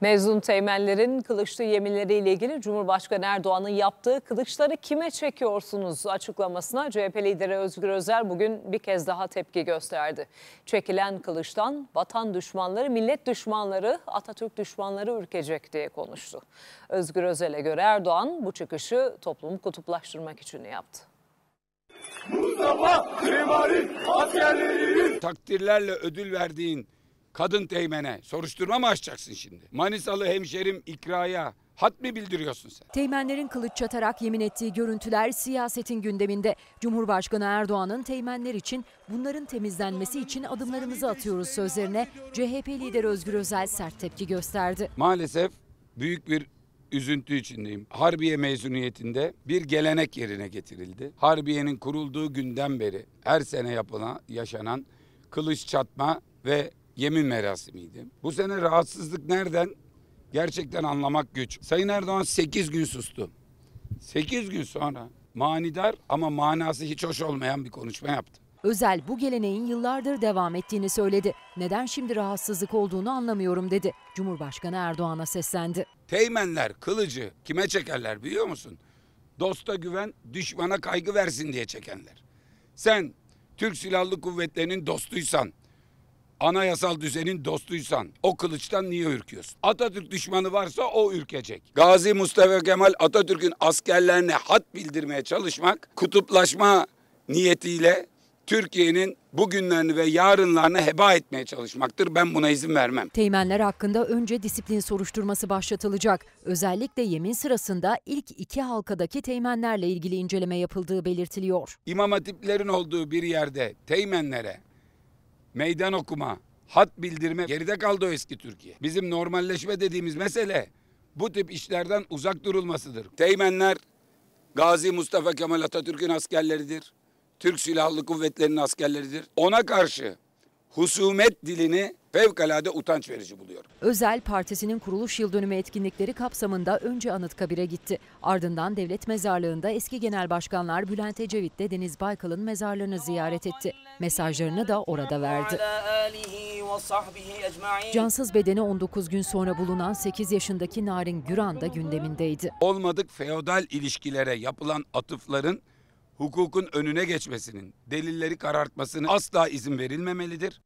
Mezun teğmenlerin kılıçlı yeminleriyle ilgili Cumhurbaşkanı Erdoğan'ın yaptığı kılıçları kime çekiyorsunuz açıklamasına CHP lideri Özgür Özel bugün bir kez daha tepki gösterdi. Çekilen kılıçtan vatan düşmanları, millet düşmanları, Atatürk düşmanları ürkecek diye konuştu. Özgür Özel'e göre Erdoğan bu çıkışı toplumu kutuplaştırmak için yaptı. Mustafa Kemal'in askerlerinin takdirlerle ödül verdiğin Kadın teğmene soruşturma mı açacaksın şimdi? Manisalı hemşerim ikraya Hat mı bildiriyorsun sen? Teğmenlerin kılıç çatarak yemin ettiği görüntüler siyasetin gündeminde. Cumhurbaşkanı Erdoğan'ın teğmenler için bunların temizlenmesi için adımlarımızı atıyoruz sözlerine CHP lideri Özgür Özel sert tepki gösterdi. Maalesef büyük bir üzüntü içindeyim. Harbiye mezuniyetinde bir gelenek yerine getirildi. Harbiye'nin kurulduğu günden beri her sene yapılan, yaşanan kılıç çatma ve yemin merasimiydi. Bu sene rahatsızlık nereden? Gerçekten anlamak güç. Sayın Erdoğan 8 gün sustu. 8 gün sonra manidar ama manası hiç hoş olmayan bir konuşma yaptı. Özel bu geleneğin yıllardır devam ettiğini söyledi. Neden şimdi rahatsızlık olduğunu anlamıyorum dedi. Cumhurbaşkanı Erdoğan'a seslendi. Teğmenler kılıcı kime çekerler biliyor musun? Dosta güven, düşmana kaygı versin diye çekenler. Sen Türk Silahlı Kuvvetleri'nin dostuysan, anayasal düzenin dostuysan o kılıçtan niye ürküyorsun? Atatürk düşmanı varsa o ürkecek. Gazi Mustafa Kemal Atatürk'ün askerlerine hat bildirmeye çalışmak kutuplaşma niyetiyle Türkiye'nin bugünlerini ve yarınlarını heba etmeye çalışmaktır. Ben buna izin vermem. Teğmenler hakkında önce disiplin soruşturması başlatılacak. Özellikle yemin sırasında ilk iki halkadaki teğmenlerle ilgili inceleme yapıldığı belirtiliyor. İmam hatiplerin olduğu bir yerde teğmenlere meydan okuma, hat bildirme geride kaldı o eski Türkiye. Bizim normalleşme dediğimiz mesele bu tip işlerden uzak durulmasıdır. Teğmenler Gazi Mustafa Kemal Atatürk'ün askerleridir. Türk Silahlı Kuvvetleri'nin askerleridir. Ona karşı husumet dilini fevkalade utanç verici buluyorum. Özel Partisi'nin kuruluş yıl dönümü etkinlikleri kapsamında önce Anıtkabir'e gitti. Ardından devlet mezarlığında eski genel başkanlar Bülent Ecevit de Deniz Baykal'ın mezarlarını ziyaret etti. Mesajlarını da orada verdi. Cansız bedeni 19 gün sonra bulunan 8 yaşındaki Narin Güran da gündemindeydi. Olmadık feodal ilişkilere yapılan atıfların hukukun önüne geçmesinin, delilleri karartmasının asla izin verilmemelidir.